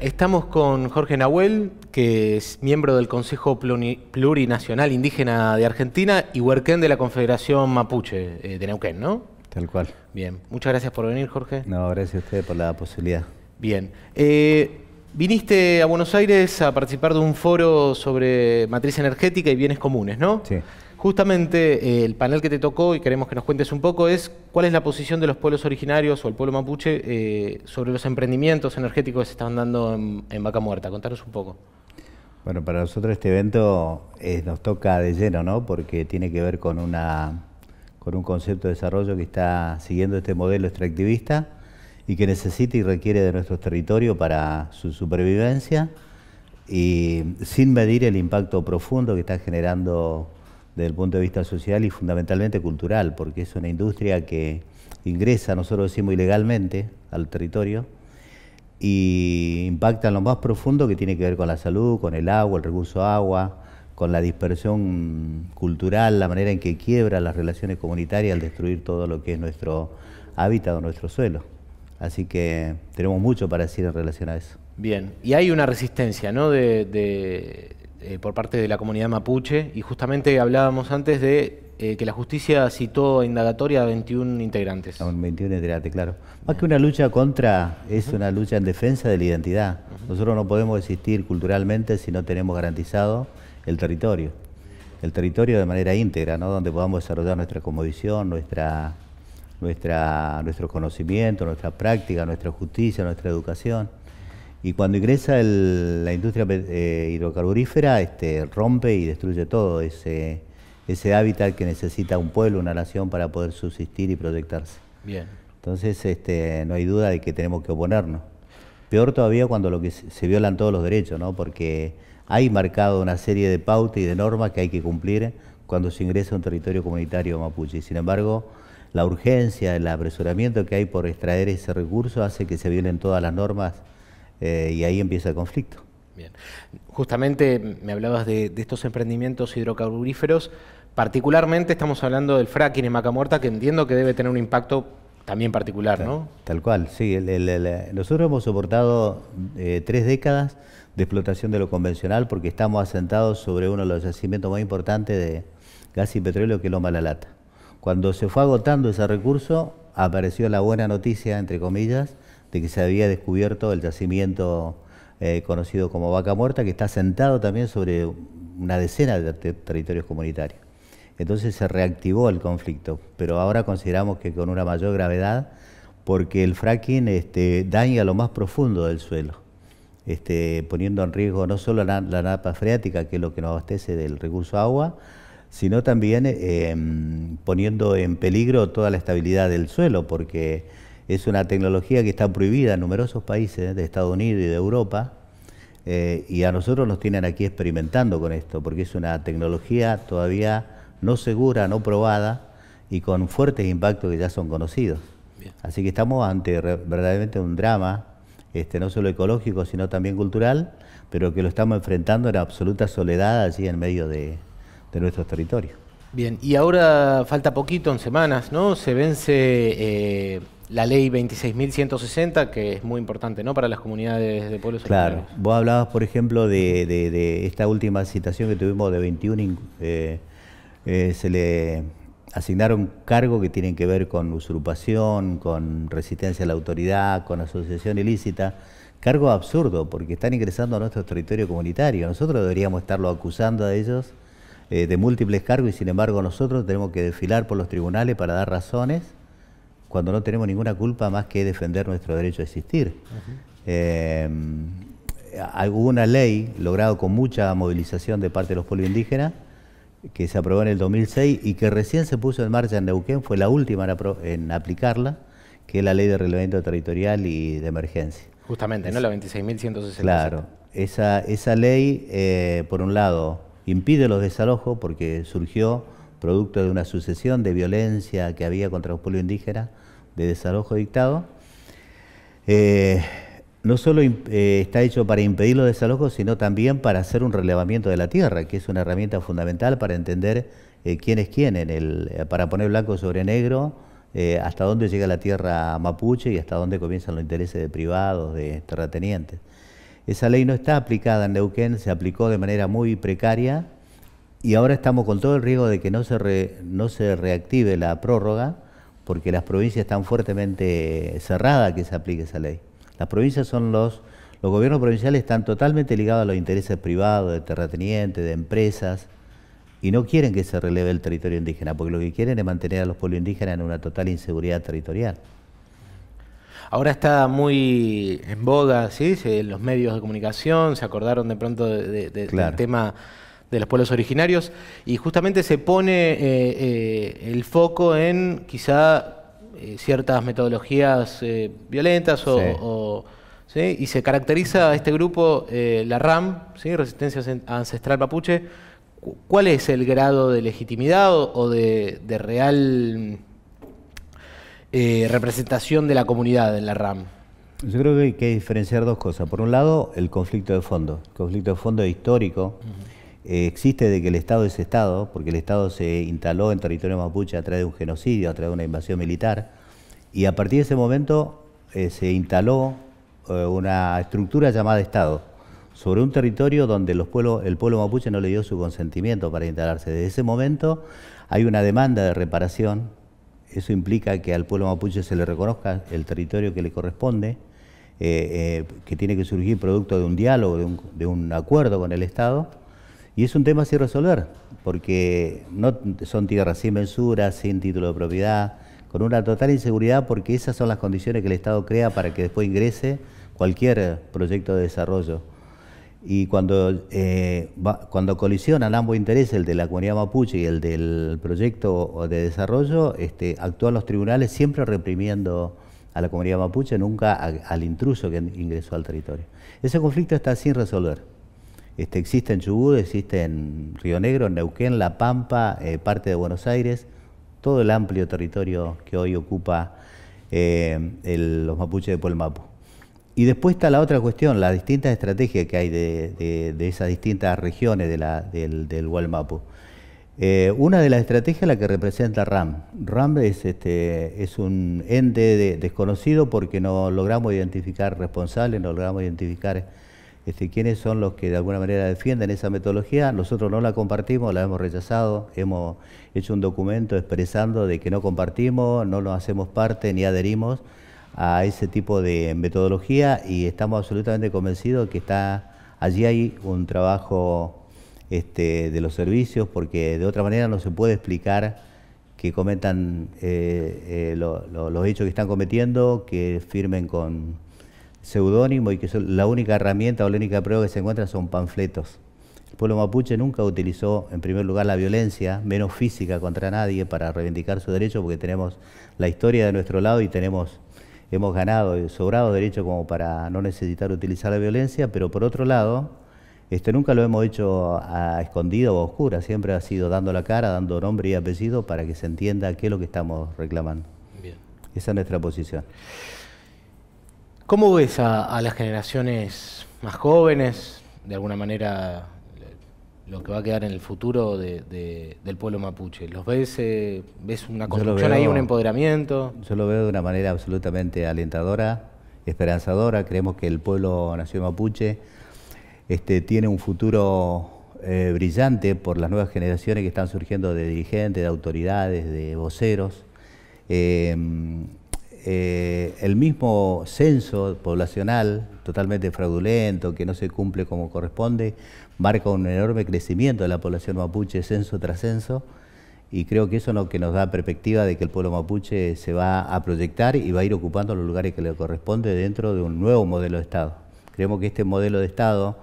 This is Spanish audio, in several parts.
Estamos con Jorge Nahuel, que es miembro del Consejo Plurinacional Indígena de Argentina y Huerquén de la Confederación Mapuche eh, de Neuquén, ¿no? Tal cual. Bien, muchas gracias por venir, Jorge. No, gracias a usted por la posibilidad. Bien. Eh, viniste a Buenos Aires a participar de un foro sobre matriz energética y bienes comunes, ¿no? Sí. Justamente eh, el panel que te tocó y queremos que nos cuentes un poco es cuál es la posición de los pueblos originarios o el pueblo mapuche eh, sobre los emprendimientos energéticos que se están dando en, Vaca Muerta. Contanos un poco. Bueno, para nosotros este evento nos toca de lleno, ¿no? Porque tiene que ver con, una, con un concepto de desarrollo que está siguiendo este modelo extractivista y que necesita y requiere de nuestro territorio para su supervivencia y sin medir el impacto profundo que está generando desde el punto de vista social y fundamentalmente cultural, porque es una industria que ingresa, nosotros decimos ilegalmente, al territorio y impacta en lo más profundo que tiene que ver con la salud, con el agua, el recurso agua, con la dispersión cultural, la manera en que quiebra las relaciones comunitarias al destruir todo lo que es nuestro hábitat o nuestro suelo. Así que tenemos mucho para decir en relación a eso. Bien, y hay una resistencia ¿no? de eh, por parte de la comunidad mapuche y justamente hablábamos antes de eh, que la justicia citó a indagatoria a 21 integrantes. A 21 integrantes, claro. Más que una lucha contra, es una lucha en defensa de la identidad. Nosotros no podemos existir culturalmente si no tenemos garantizado el territorio. El territorio de manera íntegra, ¿no? donde podamos desarrollar nuestra comodición, nuestra, nuestra, nuestro conocimiento, nuestra práctica, nuestra justicia, nuestra educación. Y cuando ingresa la industria eh, hidrocarburífera, este, rompe y destruye todo ese, hábitat que necesita un pueblo, una nación para poder subsistir y proyectarse. Bien. Entonces, este, no hay duda de que tenemos que oponernos. Peor todavía cuando lo que se violan todos los derechos, ¿no? Porque hay marcado una serie de pautas y de normas que hay que cumplir cuando se ingresa a un territorio comunitario mapuche. Sin embargo, la urgencia, el apresuramiento que hay por extraer ese recurso hace que se violen todas las normas eh, y ahí empieza el conflicto. Justamente me hablabas de, estos emprendimientos hidrocarburíferos, particularmente estamos hablando del fracking en Macamuerta, que entiendo que debe tener un impacto también particular, ¿no? Tal, cual, sí. nosotros hemos soportado eh, tres décadas de explotación de lo convencional porque estamos asentados sobre uno de los yacimientos más importantes de gas y petróleo, que es Loma La Lata. Cuando se fue agotando ese recurso, apareció la buena noticia, entre comillas, de que se había descubierto el yacimiento eh, conocido como Vaca Muerta, que está asentado también sobre una decena de territorios comunitarios. Entonces se reactivó el conflicto, pero ahora consideramos que con una mayor gravedad, porque el fracking este, daña lo más profundo del suelo, este, poniendo en riesgo no solo la, napa freática, que es lo que nos abastece del recurso agua, sino también em, poniendo en peligro toda la estabilidad del suelo, porque es una tecnología que está prohibida en numerosos países ¿eh? de Estados Unidos y de Europa, eh, y a nosotros nos tienen aquí experimentando con esto, porque es una tecnología todavía no segura, no probada, y con fuertes impactos que ya son conocidos. Así que estamos ante verdaderamente un drama, este, no solo ecológico, sino también cultural, pero que lo estamos enfrentando en absoluta soledad allí en medio de, nuestros territorios. Bien, y ahora falta poquito, en semanas, ¿no? Se vence... Eh, la ley 26.160, que es muy importante ¿no? para las comunidades de pueblos Claro, vos hablabas, por ejemplo, de, esta última citación que tuvimos de 21, eh, eh, se le asignaron cargos que tienen que ver con usurpación, con resistencia a la autoridad, con asociación ilícita. Cargo absurdo, porque están ingresando a nuestro territorio comunitario. Nosotros deberíamos estarlo acusando a ellos eh, de múltiples cargos y sin embargo nosotros tenemos que desfilar por los tribunales para dar razones cuando no tenemos ninguna culpa más que defender nuestro derecho a existir. Eh, hubo una ley lograda con mucha movilización de parte de los pueblos indígenas que se aprobó en el 2006 y que recién se puso en marcha en Neuquén, fue la última en, aplicarla, que es la ley de reglamento territorial y de emergencia. Justamente, ¿no? La 26.160. Claro, esa, esa ley, eh, por un lado, impide los desalojos porque surgió producto de una sucesión de violencia que había contra los pueblos indígenas de desalojo dictado. Eh, no solo eh, está hecho para impedir los desalojos, sino también para hacer un relevamiento de la tierra, que es una herramienta fundamental para entender eh, quién es quién, para poner blanco sobre negro hasta dónde llega la tierra mapuche y hasta dónde comienzan los intereses de privados, de terratenientes. Esa ley no está aplicada en Neuquén, se aplicó de manera muy precaria y ahora estamos con todo el riesgo de que no se, no se reactive la prórroga porque las provincias están fuertemente cerradas a que se aplique esa ley. Las provincias son los, los gobiernos provinciales están totalmente ligados a los intereses privados, de terratenientes, de empresas, y no quieren que se releve el territorio indígena, porque lo que quieren es mantener a los pueblos indígenas en una total inseguridad territorial. Ahora está muy en boga, ¿sí? los medios de comunicación se acordaron de pronto de, del tema de los pueblos originarios, y justamente se pone eh, eh, el foco en quizá eh, ciertas metodologías violentas o, y se caracteriza a este grupo la RAM, ¿sí? Resistencia Ancestral Mapuche. ¿Cuál es el grado de legitimidad o, de, real representación de la comunidad en la RAM? Yo creo que hay que diferenciar dos cosas. Por un lado, el conflicto de fondo, el conflicto de fondo histórico. Eh, existe de que el Estado es Estado, porque el Estado se instaló en territorio mapuche a través de un genocidio, a través de una invasión militar, y a partir de ese momento eh, se instaló eh, una estructura llamada Estado sobre un territorio donde el pueblo mapuche no le dio su consentimiento para instalarse. Desde ese momento hay una demanda de reparación, eso implica que al pueblo mapuche se le reconozca el territorio que le corresponde, que tiene que surgir producto de un diálogo, de un, acuerdo con el Estado, y es un tema sin resolver, porque no son tierras sin mensura, sin título de propiedad, con una total inseguridad porque esas son las condiciones que el Estado crea para que después ingrese cualquier proyecto de desarrollo. Y cuando, eh, cuando colisionan ambos intereses, el de la comunidad mapuche y el del proyecto de desarrollo, este, actúan los tribunales siempre reprimiendo a la comunidad mapuche, nunca al intruso que ingresó al territorio. Ese conflicto está sin resolver. Este, existe en Chubut, existe en Río Negro, Neuquén, La Pampa, eh, parte de Buenos Aires, todo el amplio territorio que hoy ocupa eh, los mapuches de Puelmapu. Y después está la otra cuestión, las distintas estrategias que hay de, esas distintas regiones del, del Walmapu. Eh, una de las estrategias es la que representa RAM. RAM es, este, un ente desconocido porque no logramos identificar responsables, no logramos identificar este, quiénes son los que de alguna manera defienden esa metodología. Nosotros no la compartimos, la hemos rechazado, hemos hecho un documento expresando de que no compartimos, no nos hacemos parte ni adherimos a ese tipo de metodología y estamos absolutamente convencidos que está allí hay un trabajo este, de los servicios porque de otra manera no se puede explicar que cometan eh, eh, los hechos que están cometiendo, que firmen con seudónimo y que la única herramienta o la única prueba que se encuentra son panfletos. El pueblo mapuche nunca utilizó, en primer lugar, la violencia, menos física contra nadie, para reivindicar su derecho, porque tenemos la historia de nuestro lado y tenemos, hemos ganado y sobrado derecho como para no necesitar utilizar la violencia, pero por otro lado, este, nunca lo hemos hecho a escondido o oscura, siempre ha sido dando la cara, dando nombre y apellido para que se entienda qué es lo que estamos reclamando. Esa es nuestra posición. ¿Cómo ves a, las generaciones más jóvenes, de alguna manera, lo que va a quedar en el futuro del pueblo mapuche? ¿Los ves, eh, ves una construcción ahí, un empoderamiento? Yo lo veo de una manera absolutamente alentadora, esperanzadora. Creemos que el pueblo nación mapuche este, tiene un futuro eh, brillante por las nuevas generaciones que están surgiendo de dirigentes, de autoridades, de voceros. Eh, eh, el mismo censo poblacional, totalmente fraudulento, que no se cumple como corresponde, marca un enorme crecimiento de la población mapuche censo tras censo, y creo que eso es lo que nos da perspectiva de que el pueblo mapuche se va a proyectar y va a ir ocupando los lugares que le corresponde dentro de un nuevo modelo de Estado. Creemos que este modelo de Estado,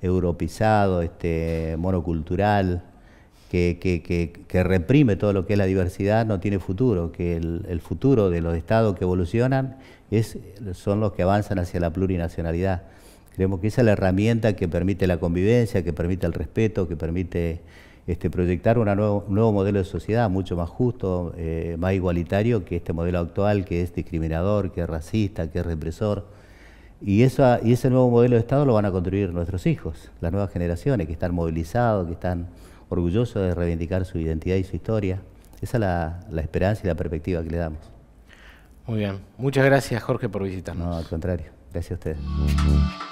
Europeizado, este monocultural, que, reprime todo lo que es la diversidad no tiene futuro, que el, futuro de los estados que evolucionan es, son los que avanzan hacia la plurinacionalidad. Creemos que esa es la herramienta que permite la convivencia, que permite el respeto, que permite este, proyectar una nuevo, un nuevo modelo de sociedad mucho más justo, eh, más igualitario que este modelo actual que es discriminador, que es racista, que es represor. Y, esa, y ese nuevo modelo de Estado lo van a construir nuestros hijos, las nuevas generaciones que están movilizados, que están orgulloso de reivindicar su identidad y su historia. Esa es la, esperanza y la perspectiva que le damos. Muy bien. Muchas gracias, Jorge, por visitarnos. No, al contrario. Gracias a ustedes.